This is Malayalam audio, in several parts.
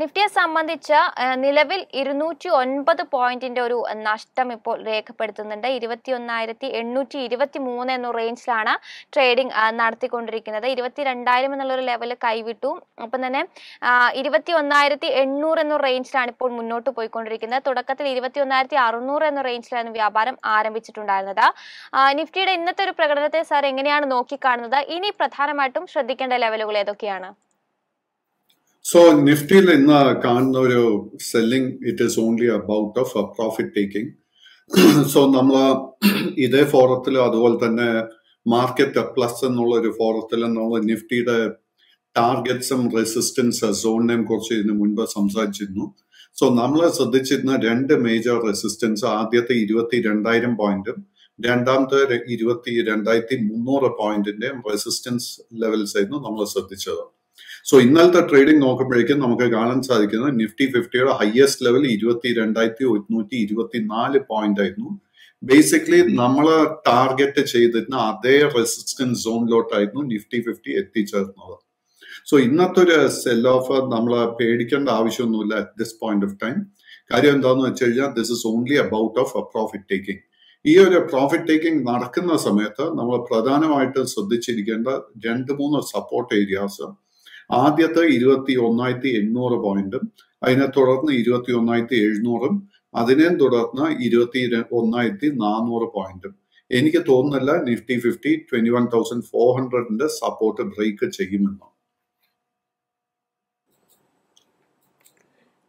നിഫ്റ്റിയെ സംബന്ധിച്ച് നിലവിൽ ഇരുന്നൂറ്റി ഒൻപത് പോയിന്റിന്റെ ഒരു നഷ്ടം ഇപ്പോൾ രേഖപ്പെടുത്തുന്നുണ്ട് ഇരുപത്തി ഒന്നായിരത്തി എണ്ണൂറ്റി ഇരുപത്തി മൂന്ന് എന്ന റേഞ്ചിലാണ് ട്രേഡിംഗ് നടത്തിക്കൊണ്ടിരിക്കുന്നത് ഇരുപത്തി രണ്ടായിരം എന്നുള്ള ഒരു ലെവൽ കൈവിട്ടു അപ്പം തന്നെ ഇരുപത്തി ഒന്നായിരത്തി എണ്ണൂറ് എന്ന റേഞ്ചിലാണ് ഇപ്പോൾ മുന്നോട്ട് പോയിക്കൊണ്ടിരിക്കുന്നത് തുടക്കത്തിൽ ഇരുപത്തി ഒന്നായിരത്തി അറുന്നൂറ് എന്ന റേഞ്ചിലായിരുന്നു വ്യാപാരം ആരംഭിച്ചിട്ടുണ്ടായിരുന്നത് നിഫ്റ്റിയുടെ ഇന്നത്തെ ഒരു പ്രകടനത്തെ സാർ എങ്ങനെയാണ് നോക്കിക്കാണുന്നത് ഇനി പ്രധാനമായിട്ടും ശ്രദ്ധിക്കേണ്ട ലെവലുകൾ ഏതൊക്കെയാണ് സോ നിഫ്റ്റിയിൽ ഇന്ന് കാണുന്ന ഒരു selling it is only about of profit taking so നമ്മൾ ഇതേ ഫോറത്തിൽ അതുപോലെ തന്നെ മാർക്കറ്റ് പ്ലസ് എന്നുള്ള ഒരു ഫോറത്തിൽ നമ്മൾ നിഫ്റ്റിയുടെ ടാർഗറ്റ്സും റെസിസ്റ്റൻസ് സോണിനെയും കുറിച്ച് ഇതിന് മുൻപ് സംസാരിച്ചിരുന്നു സോ നമ്മൾ ശ്രദ്ധിച്ചിരുന്ന രണ്ട് മേജർ റെസിസ്റ്റൻസ് ആദ്യത്തെ ഇരുപത്തി രണ്ടായിരം പോയിന്റും രണ്ടാമത്തെ ഇരുപത്തി രണ്ടായിരത്തി മുന്നൂറ് പോയിന്റിന്റെയും റെസിസ്റ്റൻസ് ലെവൽസ് ആയിരുന്നു നമ്മൾ ശ്രദ്ധിച്ചത് സോ ഇന്നലത്തെ ട്രേഡിംഗ് നോക്കുമ്പോഴേക്കും നമുക്ക് കാണാൻ സാധിക്കുന്നത് നിഫ്റ്റി ഫിഫ്റ്റിയുടെ ഹയസ്റ്റ് ലെവൽ ഇരുപത്തി രണ്ടായിരത്തി ഒരുന്നൂറ്റി ഇരുപത്തി നാല് പോയിന്റ് ആയിരുന്നു ബേസിക്കലി നമ്മൾ ടാർഗറ്റ് ചെയ്തിരുന്ന അതേ റെസിസ്റ്റൻസ് സോണിലോട്ടായിരുന്നു നിഫ്റ്റി ഫിഫ്റ്റി എത്തിച്ചേർന്നത് സോ ഇന്നത്തെ ഒരു സെൽ ഓഫ് നമ്മൾ പേടിക്കേണ്ട ആവശ്യമൊന്നുമില്ല at this point of time കാര്യം എന്താണെന്ന് വെച്ച് കഴിഞ്ഞാൽ this is only about of profit taking ഈ ഒരു പ്രോഫിറ്റ് ടേക്കിംഗ് നടക്കുന്ന സമയത്ത് നമ്മൾ പ്രധാനമായിട്ടും ശ്രദ്ധിച്ചിരിക്കേണ്ട രണ്ട് മൂന്ന് സപ്പോർട്ട് ഏരിയാസ് ആദ്യത്തെ ഇരുപത്തി ഒന്നായിരത്തി എണ്ണൂറ് പോയിന്റും അതിനെ തുടർന്ന് ഇരുപത്തി ഒന്നായിരത്തി എഴുന്നൂറും അതിനെ തുടർന്ന് ഇരുപത്തി ഒന്നായിരത്തി നാനൂറ് പോയിന്റും എനിക്ക് തോന്നുന്നില്ല Nifty fifty twenty one thousand four ഹൺഡ്രഡിന്റെ സപ്പോർട്ട് ബ്രേക്ക് ചെയ്യുമെന്ന്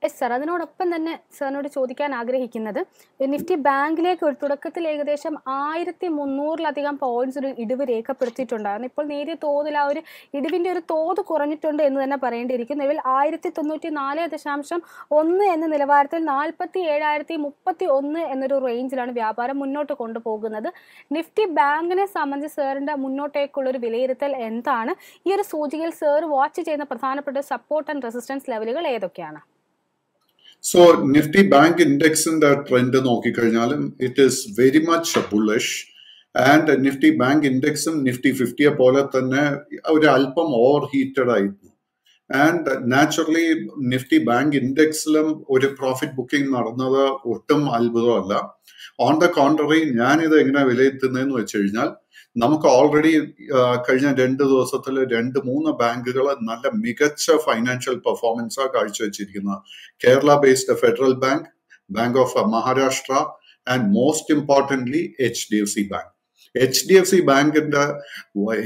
എസ് സാർ അതിനോടൊപ്പം തന്നെ സാറിനോട് ചോദിക്കാൻ ആഗ്രഹിക്കുന്നത് നിഫ്റ്റി ബാങ്കിലേക്ക് ഒരു തുടക്കത്തിൽ ഏകദേശം ആയിരത്തി മുന്നൂറിലധികം പോയിന്റ്സ് ഒരു ഇടിവ് രേഖപ്പെടുത്തിയിട്ടുണ്ടായിരുന്നു ഇപ്പോൾ നേരിയ തോതിൽ ആ ഒരു ഇടിവിന്റെ ഒരു തോത് കുറഞ്ഞിട്ടുണ്ട് എന്ന് തന്നെ പറയേണ്ടിയിരിക്കുന്നു ഇതിൽ ആയിരത്തി തൊണ്ണൂറ്റി നാല് ദശാംശം ഒന്ന് എന്ന നിലവാരത്തിൽ നാൽപ്പത്തി ഏഴായിരത്തി മുപ്പത്തി ഒന്ന് എന്നൊരു റേഞ്ചിലാണ് വ്യാപാരം മുന്നോട്ട് കൊണ്ടുപോകുന്നത് നിഫ്റ്റി ബാങ്കിനെ സംബന്ധിച്ച് മുന്നോട്ടേക്കുള്ള മുന്നോട്ടേക്കുള്ളൊരു വിലയിരുത്തൽ എന്താണ് ഈ ഒരു സൂചികയിൽ സാർ വാച്ച് ചെയ്യുന്ന പ്രധാനപ്പെട്ട സപ്പോർട്ട് ആൻഡ് റെസിസ്റ്റൻസ് ലെവലുകൾ ഏതൊക്കെയാണ് സോ നിഫ്റ്റി ബാങ്ക് ഇൻഡെക്സിന്റെ ട്രെൻഡ് നോക്കിക്കഴിഞ്ഞാലും it is very much bullish and Nifty bank ഇൻഡെക്സും നിഫ്റ്റി ഫിഫ്റ്റിയെ പോലെ തന്നെ ഒരു അല്പം ഓവർ ഹീറ്റഡ് ആയിരുന്നു ആൻഡ് നാച്ചുറലി നിഫ്റ്റി ബാങ്ക് ഇൻഡെക്സിലും ഒരു പ്രോഫിറ്റ് ബുക്കിംഗ് നടന്നത് ഒട്ടും അത്ഭുതമല്ല ഓൺ ദ കോൺട്രറി ഞാനിത് എങ്ങനെ വിലയിരുത്തുന്നതെന്ന് വെച്ച് കഴിഞ്ഞാൽ നമുക്ക് ഓൾറെഡി കഴിഞ്ഞ രണ്ട് ദിവസത്തിൽ രണ്ട് മൂന്ന് ബാങ്കുകൾ നല്ല മികച്ച ഫൈനാൻഷ്യൽ പെർഫോമൻസാണ് കാഴ്ചവെച്ചിരിക്കുന്നത് Kerala based Federal bank bank of Maharashtra and most importantly H D F C bank H D F C ബാങ്കിന്റെ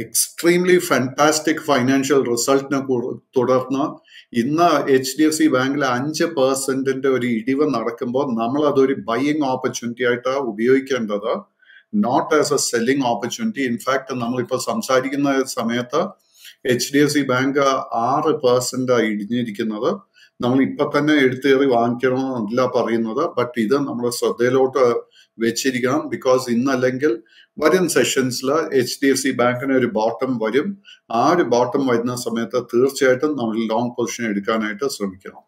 എക്സ്ട്രീംലി ഫാന്റാസ്റ്റിക് ഫൈനാൻഷ്യൽ റിസൾട്ടിനെ തുടർന്ന് ഇന്ന് എച്ച് ഡി എഫ് സി ബാങ്കിൽ അഞ്ച് പെർസെന്റിന്റെ ഒരു ഇടിവ് നടക്കുമ്പോൾ നമ്മൾ അതൊരു ബൈയിങ് ഓപ്പർച്യൂണിറ്റി ആയിട്ട് ഉപയോഗിക്കേണ്ടത് not as a selling opportunity in fact നമ്മളിപ്പോൾ സംസാരിക്കുന്ന സമയത്ത് H D F C bank ആറ് പേഴ്സൻ്റ് ഇടിഞ്ഞിരിക്കുന്നത് നമ്മൾ ഇപ്പൊ തന്നെ കയറി വാങ്ങിക്കണമെന്നല്ല പറയുന്നത് ബട്ട് ഇത് നമ്മുടെ ശ്രദ്ധയിലോട്ട് വെച്ചിരിക്കണം ബിക്കോസ് ഇന്നല്ലെങ്കിൽ വരും സെഷൻസിൽ എച്ച് ഡി എഫ് സി ബാങ്കിന് ഒരു ബോട്ടം വരും ആ ഒരു ബോട്ടം വരുന്ന സമയത്ത് തീർച്ചയായിട്ടും നമ്മൾ ലോങ് പൊസിഷൻ എടുക്കാനായിട്ട് ശ്രമിക്കണം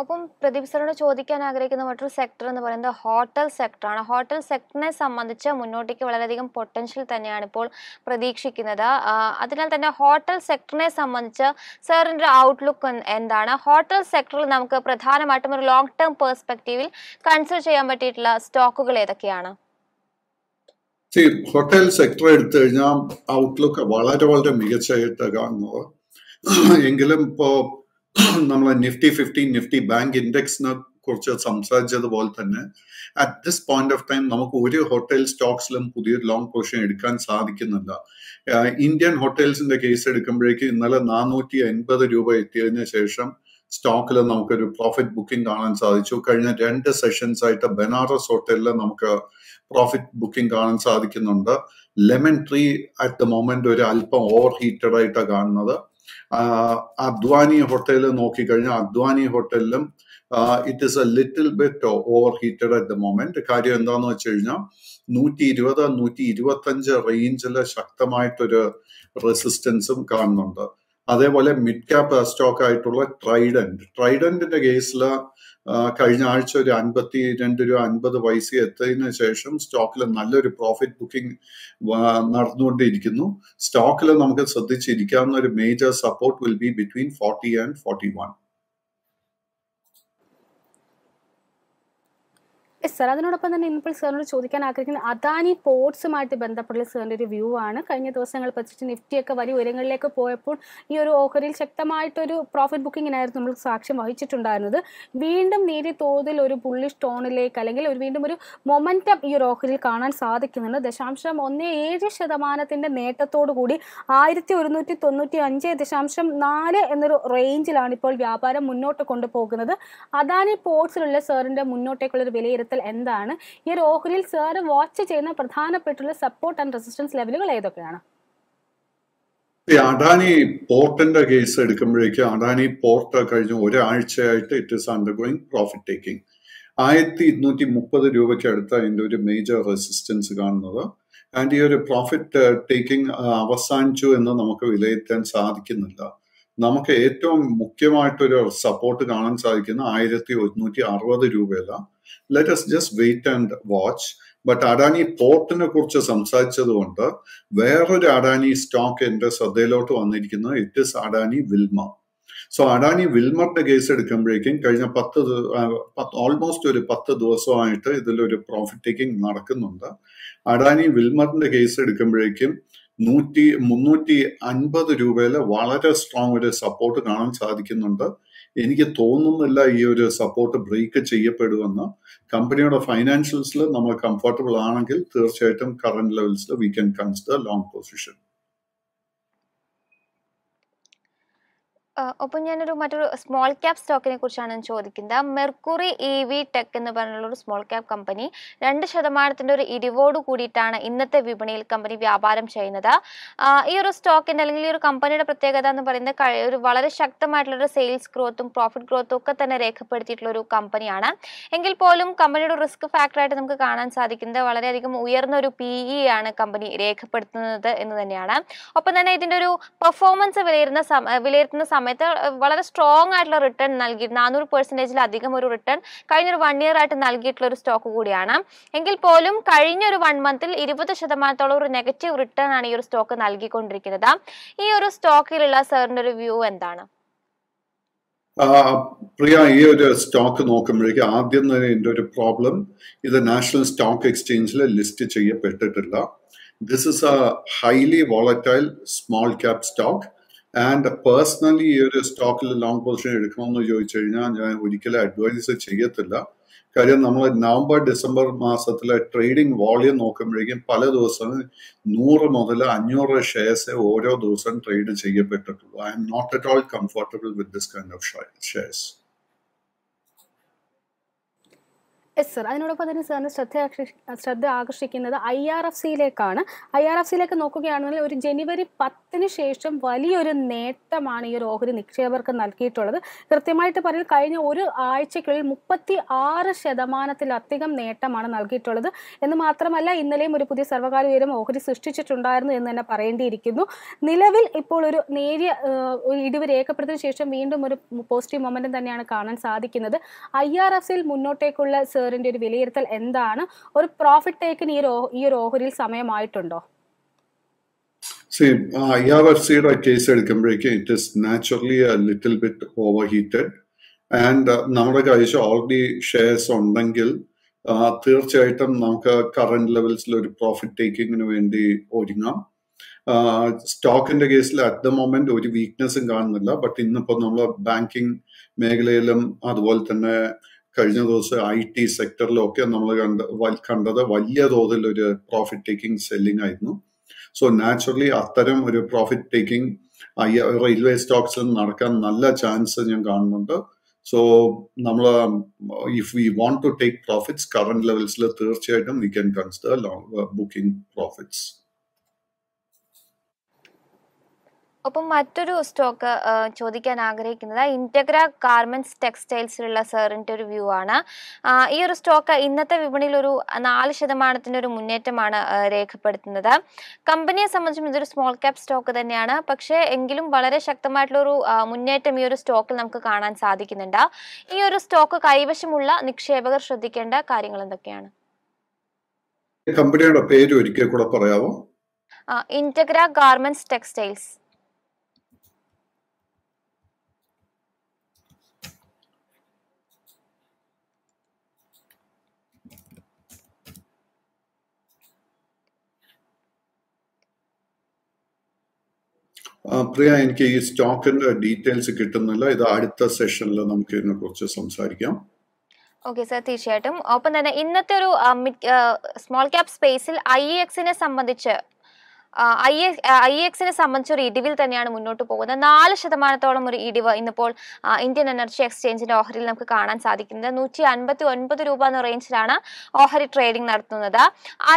അപ്പം പ്രദീപ് സാറിനോട് ചോദിക്കാൻ ആഗ്രഹിക്കുന്ന മറ്റൊരു സെക്ടർ എന്ന് പറയുന്നത് ഹോട്ടൽ സെക്ടറാണ് ഹോട്ടൽ സെക്ടറിനെ സംബന്ധിച്ച് മുന്നോട്ടേക്ക് വളരെയധികം പൊട്ടൻഷ്യൽ തന്നെയാണ് ഇപ്പോൾ പ്രതീക്ഷിക്കുന്നത് അതിനാൽ തന്നെ ഹോട്ടൽ സെക്ടറിനെ സംബന്ധിച്ച് സാറിൻ്റെ ഔട്ട്ലുക്ക് എന്താണ് ഹോട്ടൽ സെക്ടറിൽ നമുക്ക് പ്രധാനമായിട്ടും ഒരു ലോങ് ടേം പേഴ്സ്പെക്റ്റീവിൽ കൺസിഡർ ചെയ്യാൻ പറ്റിയിട്ടുള്ള സ്റ്റോക്കുകൾ ഏതൊക്കെയാണ് ഹോട്ടൽ സെക്ടർ എടുത്തു കഴിഞ്ഞാൽ ഔട്ട്ലുക്ക് വളരെ വളരെ മികച്ചതായിട്ട് കാണുന്നത് എങ്കിലും ഇപ്പോൾ നമ്മളെ നിഫ്റ്റി ഫിഫ്റ്റി നിഫ്റ്റി ബാങ്ക് ഇൻഡെക്സിനെ കുറിച്ച് സംസാരിച്ചതുപോലെ തന്നെ at this point of time നമുക്ക് ഒരു ഹോട്ടൽ സ്റ്റോക്സിലും പുതിയൊരു ലോങ് പൊസിഷൻ എടുക്കാൻ സാധിക്കുന്നില്ല ഇന്ത്യൻ ഹോട്ടൽസിന്റെ കേസ് എടുക്കുമ്പോഴേക്ക് ഇന്നലെ നാനൂറ്റി എൺപത് രൂപ എത്തിയതിന് ശേഷം സ്റ്റോക്കിൽ നമുക്കൊരു പ്രോഫിറ്റ് ബുക്കിംഗ് കാണാൻ സാധിച്ചു കഴിഞ്ഞ രണ്ട് സെഷൻസ് ആയിട്ട് ബനാറസ് ഹോട്ടലിൽ നമുക്ക് പ്രോഫിറ്റ് ബുക്കിംഗ് കാണാൻ സാധിക്കുന്നുണ്ട് Lemon Tree at the moment ഒരു അല്പം ഓവർ ഹീറ്റഡ് ആയിട്ടാണ് കാണുന്നത് അദ്വാനി ഹോട്ടൽ നോക്കിക്കഴിഞ്ഞാൽ അദ്വാനി ഹോട്ടലിലും it is a little bit over overheated at the moment കാര്യം എന്താന്ന് വെച്ച് കഴിഞ്ഞാൽ നൂറ്റി ഇരുപത് നൂറ്റി അഞ്ച് റേഞ്ചില് ശക്തമായിട്ടൊരു റെസിസ്റ്റൻസും കാണുന്നുണ്ട് അതേപോലെ മിഡ് ക്യാപ് സ്റ്റോക്ക് ആയിട്ടുള്ള ട്രൈഡന്റ് ട്രൈഡന്റിന്റെ കേസിൽ കഴിഞ്ഞ ആഴ്ച ഒരു അൻപത്തി രണ്ട് രൂപ അൻപത് പൈസ എത്തതിന് ശേഷം സ്റ്റോക്കിൽ നല്ലൊരു പ്രോഫിറ്റ് ബുക്കിംഗ് നടന്നുകൊണ്ടിരിക്കുന്നു സ്റ്റോക്കിൽ നമുക്ക് ശ്രദ്ധിച്ചിരിക്കാവുന്ന ഒരു major support will be between forty and forty one yes sir അതിനോടൊപ്പം തന്നെ ഇന്നിപ്പോൾ സാറിനോട് ചോദിക്കാൻ ആഗ്രഹിക്കുന്ന അദാനി പോർട്സുമായിട്ട് ബന്ധപ്പെട്ടുള്ള സാറിൻ്റെ ഒരു വ്യൂ ആണ് കഴിഞ്ഞ ദിവസങ്ങൾ നിഫ്റ്റി നിഫ്റ്റിയൊക്കെ വലിയ ഉയരങ്ങളിലേക്ക് പോയപ്പോൾ ഈ ഒരു ഓഹരിൽ ശക്തമായിട്ടൊരു പ്രോഫിറ്റ് ബുക്കിങ്ങിനായിരുന്നു നമ്മൾ സാക്ഷ്യം വഹിച്ചിട്ടുണ്ടായിരുന്നത് വീണ്ടും നേരിയ തോതിൽ ഒരു ബുള്ളിഷ് ടോണിലേക്ക് അല്ലെങ്കിൽ ഒരു വീണ്ടും ഒരു മൊമൻറ്റം ഈ ഒരു ഓഹരിയിൽ കാണാൻ സാധിക്കുന്നുണ്ട് ദശാംശം ഒന്ന് ഏഴ് ശതമാനത്തിൻ്റെ നേട്ടത്തോടു കൂടി ആയിരത്തി ഒരുന്നൂറ്റി തൊണ്ണൂറ്റി അഞ്ച് ദശാംശം നാല് എന്നൊരു റേഞ്ചിലാണ് ഇപ്പോൾ വ്യാപാരം മുന്നോട്ട് കൊണ്ടുപോകുന്നത് അദാനി പോർട്സിലുള്ള സാറിൻ്റെ മുന്നോട്ടേക്കുള്ളൊരു വിലയിരുത്തൽ തലത്തിൽ എന്താണ് ഈ ഒരു ഓഹരിയിൽ സാറ് വാച്ച് ചെയ്യുന്ന പ്രധാനപ്പെട്ടുള്ള സപ്പോർട്ട് ആൻഡ് റെസിസ്റ്റൻസ് ലെവലുകൾ ഏതൊക്കെയാണ് അഡാനി പോർട്ടിന്റെ കേസ് എടുക്കുമ്പോഴേക്കും അഡാനി പോർട്ട് കഴിഞ്ഞ ഒരാഴ്ചയായിട്ട് it is undergoing profit taking ആയിരത്തി ഇരുന്നൂറ്റി മുപ്പത് രൂപയ്ക്ക് അടുത്ത് അതിന്റെ ഒരു മേജർ റെസിസ്റ്റൻസ് കാണുന്നത് ആൻഡ് ഈ ഒരു പ്രോഫിറ്റ് ടേക്കിംഗ് uh, uh, അവസാനിച്ചു എന്ന് നമുക്ക് വിലയിരുത്താൻ സാധിക്കുന്നില്ല നമുക്ക് ഏറ്റവും മുഖ്യമായിട്ടൊരു സപ്പോർട്ട് കാണാൻ സാധിക്കുന്ന ആയിരത്തി ഒരുന്നൂറ്റി അറുപത് രൂപയിലാണ് let's just wait and watch but Adani പോർട്ടിനെ കുറിച്ച് സംസാരിച്ചത് കൊണ്ട് വേറൊരു അഡാനി സ്റ്റോക്ക് എന്റെ ശ്രദ്ധയിലോട്ട് വന്നിരിക്കുന്നത് it is Adani Wilmar so Adani വിൽമറിന്റെ കേസ് എടുക്കുമ്പോഴേക്കും കഴിഞ്ഞ പത്ത് പത്ത് ഓൾമോസ്റ്റ് ഒരു പത്ത് ദിവസമായിട്ട് ഇതിലൊരു പ്രോഫിറ്റ് ടേക്കിംഗ് നടക്കുന്നുണ്ട് അഡാനി വിൽമറിന്റെ കേസ് എടുക്കുമ്പോഴേക്കും നൂറ്റി മുന്നൂറ്റി അൻപത് രൂപയിൽ വളരെ സ്ട്രോങ് ഒരു സപ്പോർട്ട് കാണാൻ സാധിക്കുന്നുണ്ട് എനിക്ക് തോന്നുന്നില്ല ഈ ഒരു സപ്പോർട്ട് ബ്രേക്ക് ചെയ്യപ്പെടുമെന്ന് കമ്പനിയുടെ ഫൈനാൻഷ്യൽസിൽ നമ്മൾ കംഫർട്ടബിൾ ആണെങ്കിൽ തീർച്ചയായിട്ടും കറന്റ് ലെവൽസിൽ we can consider long position ഒപ്പം ഞാനൊരു മറ്റൊരു സ്മോൾ ക്യാപ് സ്റ്റോക്കിനെ കുറിച്ചാണ് ചോദിക്കുന്നത് മെർക്കുറി ഇ വി ടെക് എന്ന് പറഞ്ഞുള്ള ഒരു സ്മോൾ ക്യാപ് കമ്പനി രണ്ട് ശതമാനത്തിന്റെ ഒരു ഇടിവോട് കൂടിയിട്ടാണ് ഇന്നത്തെ വിപണിയിൽ കമ്പനി വ്യാപാരം ചെയ്യുന്നത് ഈ ഒരു സ്റ്റോക്കിന്റെ അല്ലെങ്കിൽ ഈ ഒരു കമ്പനിയുടെ പ്രത്യേകത എന്ന് പറയുന്നത് ഒരു വളരെ ശക്തമായിട്ടുള്ള ഒരു സെയിൽസ് ഗ്രോത്തും പ്രോഫിറ്റ് ഗ്രോത്തും ഒക്കെ തന്നെ രേഖപ്പെടുത്തിയിട്ടുള്ള ഒരു കമ്പനിയാണ് എങ്കിൽ പോലും കമ്പനിയുടെ റിസ്ക് ഫാക്ടറായിട്ട് നമുക്ക് കാണാൻ സാധിക്കുന്നത് വളരെയധികം ഉയർന്ന ഒരു പി ഇ e ആണ് കമ്പനി രേഖപ്പെടുത്തുന്നത് എന്ന് തന്നെയാണ് ഒപ്പം തന്നെ ഇതിന്റെ ഒരു പെർഫോമൻസ് വിലയിരുന്ന വിലയിരുത്തുന്ന സമയം സമയത്ത് വളരെ സ്ട്രോങ് ആയിട്ടുള്ള റിട്ടേൺ നൽകി നാനൂറ് പെർസെൻറ്റേജിലധികം ഒരു റിട്ടേൺ കഴിഞ്ഞ ഒരു വൺ ഇയർ ആയിട്ട് നൽകിയിട്ടുള്ള ഒരു സ്റ്റോക്ക് കൂടിയാണ് എങ്കിൽ പോലും കഴിഞ്ഞ ഒരു വൺ മന്തിൽ ഇരുപത് ശതമാനത്തോളം ഒരു നെഗറ്റീവ് റിട്ടേൺ ആണ് ഈ ഒരു സ്റ്റോക്ക് നൽകിക്കൊണ്ടിരിക്കുന്നത് ഈ ഒരു സ്റ്റോക്കിലുള്ള സാറിന്റെ ഒരു വ്യൂ എന്താണ് പ്രിയ ഈ ഒരു സ്റ്റോക്ക് നോക്കുമ്പോഴേക്കും ആദ്യം തന്നെ എൻ്റെ ഒരു പ്രോബ്ലം ഇത് നാഷണൽ സ്റ്റോക്ക് എക്സ്ചേഞ്ചിൽ ലിസ്റ്റ് ചെയ്യപ്പെട്ടിട്ടില്ല this is a highly volatile small cap stock and personally ഈ ഒരു സ്റ്റോക്കിൽ ലോങ് പൊസിഷൻ എടുക്കണമെന്ന് ചോദിച്ചു കഴിഞ്ഞാൽ ഞാൻ ഒരിക്കലും അഡ്വൈസ് ചെയ്യത്തില്ല കാര്യം നമ്മൾ നവംബർ ഡിസംബർ മാസത്തിലെ ട്രേഡിംഗ് വോളിയം നോക്കുമ്പോഴേക്കും പല ദിവസവും നൂറ് മുതൽ അഞ്ഞൂറ് ഷെയർസ് ഓരോ ദിവസം ട്രേഡ് ചെയ്യപ്പെട്ടിട്ടുള്ളൂ I'm not at all comfortable with this kind of shares yes sir അതിനോടൊപ്പം തന്നെ സാറിന് ശ്രദ്ധ ശ്രദ്ധ ആകർഷിക്കുന്നത് ഐ ആർ എഫ് സിയിലേക്കാണ് ഐ ആർ എഫ് സിയിലേക്ക് നോക്കുകയാണെന്നുണ്ടെങ്കിൽ ഒരു ജനുവരി പത്തിന് ശേഷം വലിയൊരു നേട്ടമാണ് ഈ ഒരു ഓഹരി നിക്ഷേപകർക്ക് നൽകിയിട്ടുള്ളത് കൃത്യമായിട്ട് പറയുന്നത് കഴിഞ്ഞ ഒരു ആഴ്ചയ്ക്കുള്ളിൽ മുപ്പത്തി ആറ് ശതമാനത്തിലധികം നേട്ടമാണ് നൽകിയിട്ടുള്ളത് എന്ന് മാത്രമല്ല ഇന്നലെയും ഒരു പുതിയ സർവകാല ഉയരം ഓഹരി സൃഷ്ടിച്ചിട്ടുണ്ടായിരുന്നു എന്ന് തന്നെ പറയേണ്ടിയിരിക്കുന്നു നിലവിൽ ഇപ്പോൾ ഒരു നേരിയ ഇടിവ് രേഖപ്പെടുത്തിയ ശേഷം വീണ്ടും ഒരു പോസിറ്റീവ് മൊമെൻറ്റം തന്നെയാണ് കാണാൻ സാധിക്കുന്നത് ഐ ആർ എഫ് സിയിൽ മുന്നോട്ടേക്കുള്ള ഷെയറിന്റെ ഒരു വിലയിരുത്തൽ എന്താണ് ഒരു പ്രോഫിറ്റ് ടേക്കിന് ഈ ഒരു ഈ ഓഹരിയിൽ സമയമായിട്ടുണ്ടോ Same. എടുക്കുമ്പോഴേക്കും ലിറ്റിൽ ബിറ്റ് ആൻഡ് നമ്മുടെ കൈവശം ഓൾറെഡി ഷെയർസ് ഉണ്ടെങ്കിൽ തീർച്ചയായിട്ടും നമുക്ക് കറന്റ് ലെവൽസിൽ ഒരു പ്രോഫിറ്റ് ടേക്കിങ്ങിന് വേണ്ടി ഒരുങ്ങാം സ്റ്റോക്കിന്റെ കേസിൽ അറ്റ് ദ മൊമെന്റ് ഒരു വീക്ക്നെസ്സും കാണുന്നില്ല ബട്ട് ഇന്നിപ്പോ നമ്മൾ ബാങ്കിങ് മേഖലയിലും അതുപോലെ തന്നെ കഴിഞ്ഞ ദിവസം ഐ ടി സെക്ടറിലൊക്കെ നമ്മൾ കണ്ട കണ്ടത് വലിയ തോതിൽ ഒരു പ്രോഫിറ്റ് ടേക്കിംഗ് സെല്ലിംഗ് ആയിരുന്നു സോ നാച്ചുറലി അത്തരം ഒരു പ്രോഫിറ്റ് ടേക്കിംഗ് റെയിൽവേ സ്റ്റോക്സിൽ നടക്കാൻ നല്ല ചാൻസ് ഞാൻ കാണുന്നുണ്ട് സോ നമ്മൾ if we want to take profits current ലെവൽസിൽ തീർച്ചയായിട്ടും we can consider booking profits അപ്പം മറ്റൊരു സ്റ്റോക്ക് ചോദിക്കാൻ ആഗ്രഹിക്കുന്നത് ഇന്റഗ്ര ഗാർമെന്റ്സ് ടെക്സ്റ്റൈൽസിലുള്ള സാറിൻ്റെ ഒരു വ്യൂ ആണ് ഈ ഒരു സ്റ്റോക്ക് ഇന്നത്തെ വിപണിയിൽ ഒരു നാല് ശതമാനത്തിൻ്റെ ഒരു മുന്നേറ്റമാണ് രേഖപ്പെടുത്തുന്നത് കമ്പനിയെ സംബന്ധിച്ചും ഇതൊരു സ്മോൾ ക്യാപ് സ്റ്റോക്ക് തന്നെയാണ് പക്ഷേ എങ്കിലും വളരെ ശക്തമായിട്ടുള്ളൊരു മുന്നേറ്റം ഈ ഒരു സ്റ്റോക്കിൽ നമുക്ക് കാണാൻ സാധിക്കുന്നുണ്ട് ഈ ഒരു സ്റ്റോക്ക് കൈവശമുള്ള നിക്ഷേപകർ ശ്രദ്ധിക്കേണ്ട കാര്യങ്ങൾ എന്തൊക്കെയാണ് കമ്പനിയുടെ പേര് ഒരിക്കൽ കൂടെ പറയാമോ ഇന്റഗ്ര ഗാർമെന്റ്സ് ടെക്സ്റ്റൈൽസ് പ്രിയ എനിക്ക് ഈ സ്റ്റോക്കിന്റെ ഡീറ്റെയിൽസ് കിട്ടുന്നില്ല ഇത് അടുത്ത സെഷനിൽ നമുക്ക് ഇതിനെ കുറിച്ച് സംസാരിക്കാം ഓക്കെ സാർ തീർച്ചയായിട്ടും ഒപ്പം തന്നെ ഇന്നത്തെ ഒരു സ്മോൾ ക്യാപ് സ്പേസിൽ ഐ എക്സിനെ സംബന്ധിച്ച് ഐ ഐ എക്സിനെ സംബന്ധിച്ച് ഒരു ഇടിവിൽ തന്നെയാണ് മുന്നോട്ട് പോകുന്നത് നാല് ശതമാനത്തോളം ഒരു ഇടിവ് ഇന്നിപ്പോൾ ഇന്ത്യൻ എനർജി എക്സ്ചേഞ്ചിന്റെ ഓഹരിയിൽ നമുക്ക് കാണാൻ സാധിക്കുന്നത് നൂറ്റി അൻപത്തി ഒൻപത് രൂപ എന്ന റേഞ്ചിലാണ് ഓഹരി ട്രേഡിംഗ് നടത്തുന്നത്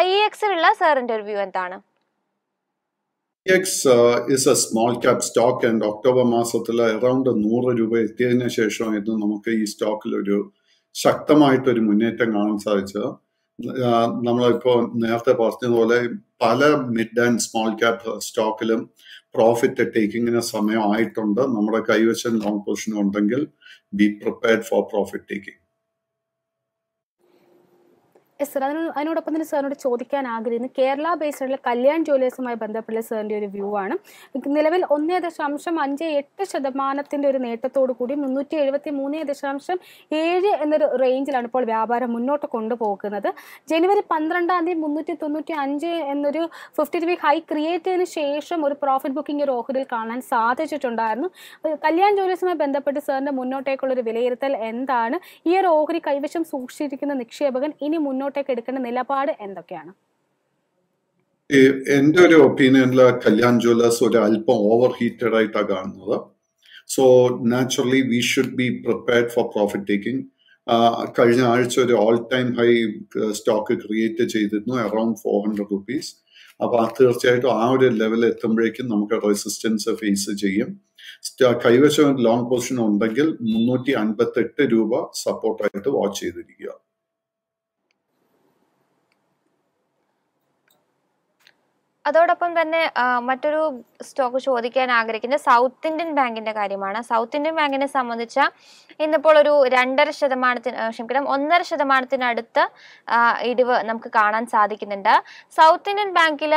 ഐ എക്സിലുള്ള സാറിന്റെ ഒരു വ്യൂ എന്താണ് X is a small cap stock and October മാസത്തിൽ അറൌണ്ട് നൂറ് രൂപ എത്തിയതിന് ശേഷം ഇത് നമുക്ക് ഈ സ്റ്റോക്കിൽ ഒരു ശക്തമായിട്ടൊരു മുന്നേറ്റം കാണാൻ സാധിച്ചത് നമ്മളിപ്പോൾ നേരത്തെ പറഞ്ഞതുപോലെ പല മിഡ് ആൻഡ് സ്മോൾ ക്യാപ് സ്റ്റോക്കിലും പ്രോഫിറ്റ് ടേക്കിങ്ങിന് സമയം ആയിട്ടുണ്ട് നമ്മുടെ കൈവശം ലോങ് പൊസിഷൻ ഉണ്ടെങ്കിൽ be prepared for profit taking yes sir അതിന് അതിനോടൊപ്പം തന്നെ സാറിനോട് ചോദിക്കാൻ ആഗ്രഹിക്കുന്നു കേരള ബേസ്ഡുള്ള കല്യാൺ ജോലിയേഴ്സുമായി ബന്ധപ്പെട്ട സാറിൻ്റെ ഒരു വ്യൂ ആണ് നിലവിൽ ഒന്നേ ദശാംശം അഞ്ച് എട്ട് ശതമാനത്തിൻ്റെ ഒരു നേട്ടത്തോടു കൂടി മുന്നൂറ്റി എഴുപത്തി മൂന്ന് ദശാംശം ഏഴ് എന്നൊരു റേഞ്ചിലാണ് ഇപ്പോൾ വ്യാപാരം മുന്നോട്ട് കൊണ്ടുപോകുന്നത് ജനുവരി പന്ത്രണ്ടാം തീയതി മുന്നൂറ്റി തൊണ്ണൂറ്റി അഞ്ച് എന്നൊരു ഫിഫ്റ്റി ത്രീ ഹൈ ക്രിയേറ്റ് ചെയ്തതിന് ശേഷം ഒരു പ്രോഫിറ്റ് ബുക്കിംഗ് ഒരു ഓഹരിൽ കാണാൻ സാധിച്ചിട്ടുണ്ടായിരുന്നു കല്യാൺ ജോലിയേഴ്സുമായി ബന്ധപ്പെട്ട് സാറിൻ്റെ മുന്നോട്ടേക്കുള്ള ഒരു വിലയിരുത്തൽ എന്താണ് ഈ ഒരു ഓഹരി കൈവശം സൂക്ഷിച്ചിരിക്കുന്ന നിക്ഷേപകൻ ഇനി മുന്നോട്ട് മുന്നോട്ടേക്ക് എടുക്കേണ്ട നിലപാട് എന്തൊക്കെയാണ് എന്റെ ഒരു ഒപ്പീനിയനിൽ കല്യാൺ ജ്വല്ലേഴ്സ് ഒരു അല്പം ഓവർ ഹീറ്റഡ് ആയിട്ടാണ് കാണുന്നത് so naturally we should be prepared for profit taking കഴിഞ്ഞ ആഴ്ച ഒരു all time high stock create ചെയ്തിരുന്നു അറൌണ്ട് ഫോർ ഹൺഡ്രഡ് റുപ്പീസ് അപ്പൊ തീർച്ചയായിട്ടും ആ ഒരു ലെവൽ എത്തുമ്പോഴേക്കും നമുക്ക് റെസിസ്റ്റൻസ് ഫേസ് ചെയ്യും കൈവശം ലോങ് പൊസിഷൻ ഉണ്ടെങ്കിൽ മുന്നൂറ്റി അൻപത്തെട്ട് രൂപ സപ്പോർട്ടായിട്ട് വാച്ച് ചെയ്തിരിക്കുക അതോടൊപ്പം തന്നെ മറ്റൊരു സ്റ്റോക്ക് ചോദിക്കാൻ ആഗ്രഹിക്കുന്ന സൗത്ത് ഇന്ത്യൻ ബാങ്കിന്റെ കാര്യമാണ് സൗത്ത് ഇന്ത്യൻ ബാങ്കിനെ സംബന്ധിച്ച ഇന്നിപ്പോൾ ഒരു രണ്ടര ശതമാനത്തിന് ക്ഷമിക്കണം ഒന്നര ശതമാനത്തിനടുത്ത് ഇടിവ് നമുക്ക് കാണാൻ സാധിക്കുന്നുണ്ട് സൗത്ത് ഇന്ത്യൻ ബാങ്കിൽ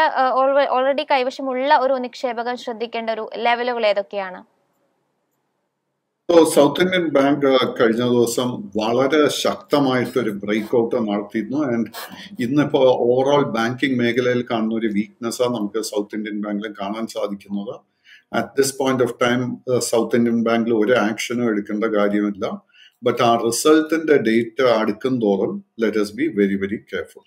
ഓൾറെഡി കൈവശമുള്ള ഒരു നിക്ഷേപകൻ ശ്രദ്ധിക്കേണ്ട ഒരു ലെവലുകൾ ഏതൊക്കെയാണ് സൗത്ത് ഇന്ത്യൻ ബാങ്ക് കഴിഞ്ഞ ദിവസം വളരെ ശക്തമായിട്ട് ഒരു ബ്രേക്ക് ഔട്ട് നടത്തിയിരുന്നു ആൻഡ് ഇന്നിപ്പോ ഓവറോൾ ബാങ്കിങ് മേഖലയിൽ കാണുന്ന ഒരു വീക്ക്നെസ് ആണ് നമുക്ക് സൗത്ത് ഇന്ത്യൻ ബാങ്കിൽ കാണാൻ സാധിക്കുന്നത് at this point of time South Indian ബാങ്കിൽ ഒരു ആക്ഷനും എടുക്കേണ്ട കാര്യമില്ല ബട്ട് ആ റിസൾട്ടിന്റെ ഡേറ്റ് അടുക്കും തോറും let's be very very careful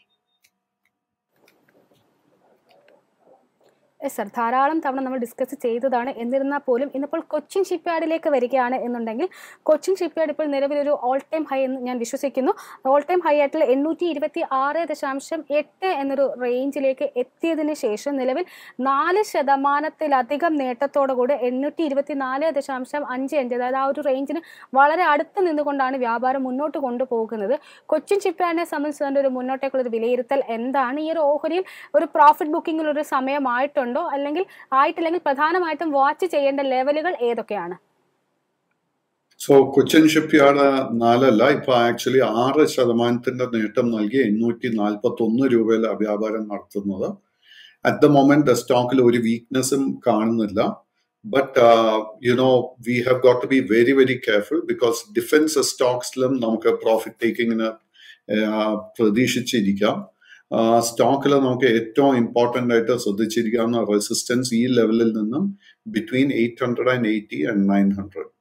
yes sir ധാരാളം തവണ നമ്മൾ ഡിസ്കസ് ചെയ്തതാണ് എന്നിരുന്നാൽ പോലും ഇന്നിപ്പോൾ കൊച്ചിൻ ഷിപ്പ്യാർഡിലേക്ക് വരികയാണ് എന്നുണ്ടെങ്കിൽ കൊച്ചിൻ ഷിപ്പ്യാർഡ് ഇപ്പോൾ നിലവിലൊരു ഓൾ ടൈം ഹൈ എന്ന് ഞാൻ വിശ്വസിക്കുന്നു ഓൾ ടൈം ഹൈ ആയിട്ടുള്ള എണ്ണൂറ്റി ഇരുപത്തി ആറ് ദശാംശം എട്ട് എന്നൊരു റേഞ്ചിലേക്ക് എത്തിയതിന് ശേഷം നിലവിൽ നാല് ശതമാനത്തിലധികം നേട്ടത്തോടുകൂടി എണ്ണൂറ്റി ഇരുപത്തി നാല് ദശാംശം അഞ്ച് അഞ്ച് അതായത് ആ ഒരു റേഞ്ചിന് വളരെ അടുത്ത് നിന്നുകൊണ്ടാണ് വ്യാപാരം മുന്നോട്ട് കൊണ്ടുപോകുന്നത് കൊച്ചിൻ ഷിപ്പ്യാർഡിനെ സംബന്ധിച്ചതിൻ്റെ ഒരു മുന്നോട്ടേക്കുള്ള വിലയിരുത്തൽ എന്താണ് ഈ ഒരു ഓഹരിയിൽ ഒരു പ്രോഫിറ്റ് ബുക്കിങ്ങിലൊരു ഒരു സമയമായിട്ടുണ്ട് ആയിട്ടുണ്ടോ അല്ലെങ്കിൽ ആയിട്ടില്ലെങ്കിൽ പ്രധാനമായിട്ടും വാച്ച് ചെയ്യേണ്ട ലെവലുകൾ ഏതൊക്കെയാണ് സോ കൊച്ചിൻ ഷിപ്പ്യാർഡ് നാലല്ല ഇപ്പൊ ആക്ച്വലി ആറ് ശതമാനത്തിന്റെ നേട്ടം നൽകി എണ്ണൂറ്റി നാൽപ്പത്തി ഒന്ന് രൂപയിൽ വ്യാപാരം നടത്തുന്നത് അറ്റ് ദ മൊമെന്റ് ദ സ്റ്റോക്കിൽ ഒരു വീക്ക്നെസ്സും കാണുന്നില്ല but you know we have got to be very very careful because defence സ്റ്റോക്സിലും നമുക്ക് പ്രോഫിറ്റ് ടേക്കിങ്ങിന് uh, പ്രതീക്ഷിച്ചിരിക്കാം സ്റ്റോക്കിൽ നമുക്ക് ഏറ്റവും ഇമ്പോർട്ടൻ്റ് ആയിട്ട് ശ്രദ്ധിച്ചിരിക്കാവുന്ന റെസിസ്റ്റൻസ് ഈ ലെവലിൽ നിന്നും between eight hundred and eighty and nine hundred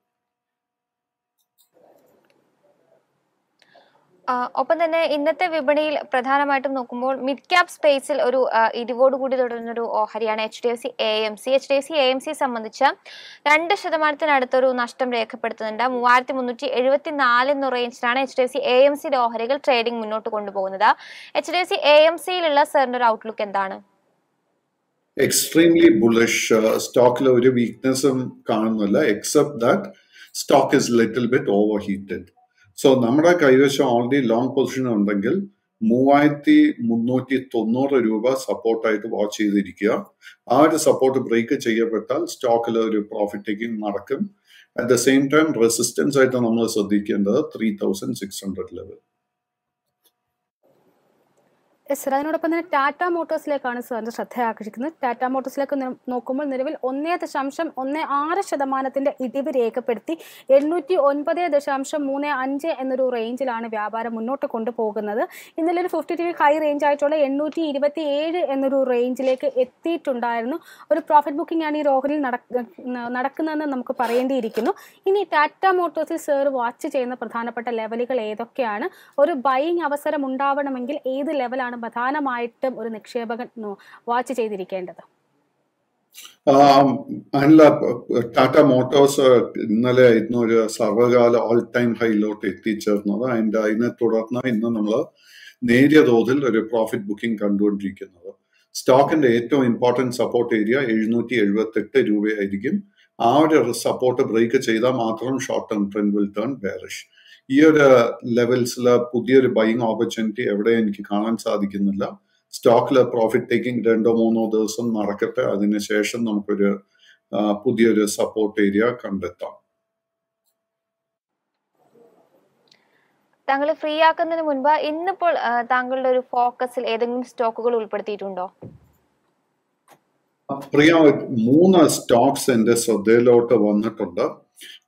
ഒപ്പം തന്നെ ഇന്നത്തെ വിപണിയിൽ പ്രധാനമായിട്ടും നോക്കുമ്പോൾ മിഡ് ക്യാപ് സ്പേസിൽ ഒരു ഇടിവോടുകൂടി തുടരുന്നൊരു ഓഹരിയാണ് H D F C A M C H D F C A M C സംബന്ധിച്ച് രണ്ട് ശതമാനത്തിനടുത്തൊരു നഷ്ടം രേഖപ്പെടുത്തുന്നുണ്ട് മൂവായിരത്തി മുന്നൂറ്റി എഴുപത്തി നാല് എന്ന റേഞ്ചിലാണ് H D F C A M സിയുടെ ഓഹരികൾ ട്രേഡിംഗ് മുന്നോട്ട് കൊണ്ടുപോകുന്നത് H D F C A M സിയിലുള്ള സാറിൻ്റെ ഒരു ഔട്ട്ലുക്ക് എന്താണ് എക്സ്ട്രീംലി ബുള്ളിഷ് സ്റ്റോക്കിൽ ഒരു വീക്ക്നെസ്സും കാണുന്നില്ല except that stock is little bit over heated so നമ്മുടെ കൈവശം ഓൾറെഡി ലോങ് പൊസിഷൻ ഉണ്ടെങ്കിൽ മൂവായിരത്തി മുന്നൂറ്റി തൊണ്ണൂറ് രൂപ സപ്പോർട്ടായിട്ട് വാച്ച് ചെയ്തിരിക്കുക ആ ഒരു സപ്പോർട്ട് ബ്രേക്ക് ചെയ്യപ്പെട്ടാൽ സ്റ്റോക്കിൽ ഒരു പ്രോഫിറ്റ് ടേക്കിംഗ് നടക്കും at the same time resistance ആയിട്ട് നമ്മൾ ശ്രദ്ധിക്കേണ്ടത് three thousand six hundred levels അതിനോടൊപ്പം തന്നെ ടാറ്റ മോട്ടോഴ്സിലേക്കാണ് സാറിൻ്റെ ശ്രദ്ധ ആകർഷിക്കുന്നത് ടാറ്റ മോട്ടോഴ്സിലേക്ക് നോക്കുമ്പോൾ നിലവിൽ ഒന്നേ ദശാംശം ഒന്ന് ആറ് ശതമാനത്തിൻ്റെ ഇടിവ് രേഖപ്പെടുത്തി എണ്ണൂറ്റി ഒൻപത് ദശാംശം മൂന്ന് അഞ്ച് എന്നൊരു റേഞ്ചിലാണ് വ്യാപാരം മുന്നോട്ട് കൊണ്ടുപോകുന്നത് ഇന്നലെ ഒരു ഫിഫ്റ്റി ടി ഹൈ റേഞ്ച് ആയിട്ടുള്ള എണ്ണൂറ്റി ഇരുപത്തി ഏഴ് എന്നൊരു റേഞ്ചിലേക്ക് എത്തിയിട്ടുണ്ടായിരുന്നു ഒരു പ്രോഫിറ്റ് ബുക്കിംഗ് ആണ് ഈ നടക്കുന്ന നടക്കുന്നതെന്ന് നമുക്ക് പറയേണ്ടിയിരിക്കുന്നു ഇനി ടാറ്റ മോട്ടോഴ്സിൽ സാർ വാച്ച് ചെയ്യുന്ന പ്രധാനപ്പെട്ട ലെവലുകൾ ഏതൊക്കെയാണ് ഒരു ബൈയിങ് അവസരം ഉണ്ടാവണമെങ്കിൽ ഏത് ലെവലാണ് പ്രധാനമായിട്ടും ഒരു നിക്ഷേപകൻ വാച്ച് ചെയ്തിരിക്കേണ്ടത് അല്ല ടാറ്റ മോട്ടോഴ്സ് ഇന്നലെ ഒരു സർവകാല ഓൾ ടൈം ഹൈലോട്ട് എത്തിച്ചേർന്നത് അതിന്റെ അതിനെ തുടർന്ന് ഇന്ന് നമ്മൾ നേരിയ തോതിൽ ഒരു പ്രോഫിറ്റ് ബുക്കിംഗ് കണ്ടുകൊണ്ടിരിക്കുന്നത് സ്റ്റോക്കിന്റെ ഏറ്റവും ഇമ്പോർട്ടന്റ് സപ്പോർട്ട് ഏരിയ എഴുന്നൂറ്റി എഴുപത്തെട്ട് രൂപയായിരിക്കും ആ ഒരു സപ്പോർട്ട് ബ്രേക്ക് ചെയ്താൽ മാത്രം short term trend will turn bearish ഈ ഒരു ലെവൽസിൽ പുതിയൊരു ബൈങ് ഓപ്പർച്യൂണിറ്റി എവിടെ എനിക്ക് കാണാൻ സാധിക്കുന്നില്ല സ്റ്റോക്കിൽ പ്രോഫിറ്റ് ടേക്കിംഗ് രണ്ടോ മൂന്നോ ദിവസം നടക്കട്ടെ അതിനുശേഷം നമുക്കൊരു പുതിയൊരു സപ്പോർട്ട് ഏരിയ കണ്ടെത്താം താങ്കൾ ഫ്രീ ആക്കുന്നതിന് മുൻപ് ഇന്നിപ്പോൾ താങ്കളുടെ ഒരു ഫോക്കസിൽ ഏതെങ്കിലും സ്റ്റോക്കുകൾ ഉൾപ്പെടുത്തിയിട്ടുണ്ടോ പ്രിയ മൂന്ന് സ്റ്റോക്സ് എന്റെ ശ്രദ്ധയിലോട്ട് വന്നിട്ടുണ്ട്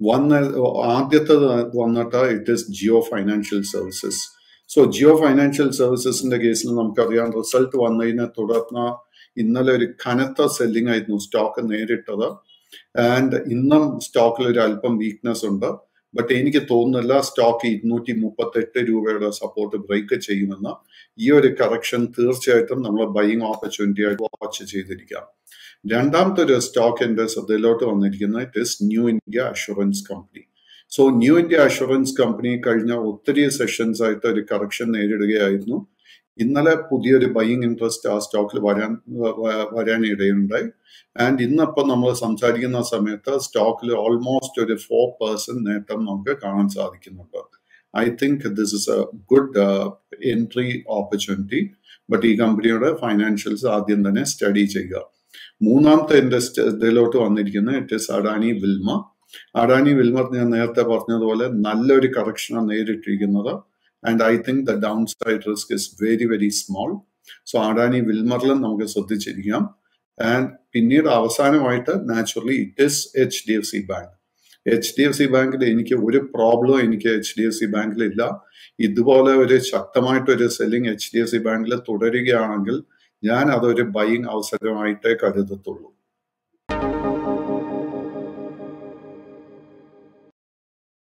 വന്ന uh, ആദ്യത്തത് വന്നിട്ട് it is Jio financial services so Jio financial സർവീസസിന്റെ കേസിൽ നമുക്കറിയാം റിസൾട്ട് വന്നതിനെ തുടർന്ന് ഇന്നലെ ഒരു കനത്ത സെല്ലിംഗ് ആയിരുന്നു സ്റ്റോക്ക് നേരിട്ടത് ആൻഡ് ഇന്നും സ്റ്റോക്കിൽ ഒരു അല്പം വീക്ക്നെസ് ഉണ്ട് ബട്ട് എനിക്ക് തോന്നുന്നില്ല സ്റ്റോക്ക് ഇരുന്നൂറ്റി മുപ്പത്തെട്ട് രൂപയുടെ സപ്പോർട്ട് ബ്രേക്ക് ചെയ്യുമെന്ന് ഈ ഒരു കറക്ഷൻ തീർച്ചയായിട്ടും നമ്മൾ ബൈങ് ഓപ്പർച്യൂണിറ്റി ആയിട്ട് വാച്ച് ചെയ്തിരിക്കാം രണ്ടാമത്തെ ഒരു സ്റ്റോക്ക് എൻ്റെ ശ്രദ്ധയിലോട്ട് വന്നിരിക്കുന്നത് it is New India Assurance company so New India Assurance company കഴിഞ്ഞ ഒത്തിരി സെഷൻസ് ആയിട്ട് ഒരു കറക്ഷൻ നേരിടുകയായിരുന്നു ഇന്നലെ പുതിയൊരു ബൈയിങ് ഇൻട്രസ്റ്റ് ആ സ്റ്റോക്കിൽ വരാൻ വരാൻ ഇടയുണ്ടായി ആൻഡ് ഇന്നിപ്പോൾ നമ്മൾ സംസാരിക്കുന്ന സമയത്ത് സ്റ്റോക്കിൽ ഓൾമോസ്റ്റ് ഒരു ഫോർ പേഴ്സൻറ്റ് നേട്ടം നമുക്ക് കാണാൻ സാധിക്കുന്നുണ്ട് I think this is a good entry opportunity but ഈ കമ്പനിയുടെ ഫൈനാൻഷ്യൽസ് ആദ്യം തന്നെ സ്റ്റഡി ചെയ്യുക മൂന്നാമത്തെ ഇൻഡസ്ട്രി ഇതിലോട്ട് വന്നിരിക്കുന്നത് ഇറ്റ് ഇസ് അഡാനി വിൽമ അഡാനി വിൽമർ ഞാൻ നേരത്തെ പറഞ്ഞതുപോലെ നല്ലൊരു കറക്ഷനാണ് നേരിട്ടിരിക്കുന്നത് and I think the downside risk is very very small so Adani വിൽമറിലും നമുക്ക് ശ്രദ്ധിച്ചിരിക്കാം ആൻഡ് പിന്നീട് അവസാനമായിട്ട് naturally it is H D F C bank H D F C ബാങ്കിൽ എനിക്ക് ഒരു പ്രോബ്ലം എനിക്ക് എച്ച് ഡി എഫ് സി ബാങ്കിൽ ഇല്ല ഇതുപോലെ ഒരു ശക്തമായിട്ടൊരു selling H D F C ബാങ്കിൽ തുടരുകയാണെങ്കിൽ ഞാൻ അതൊരു ബൈങ് അവസരമായിട്ടേ കരുതത്തുള്ളൂ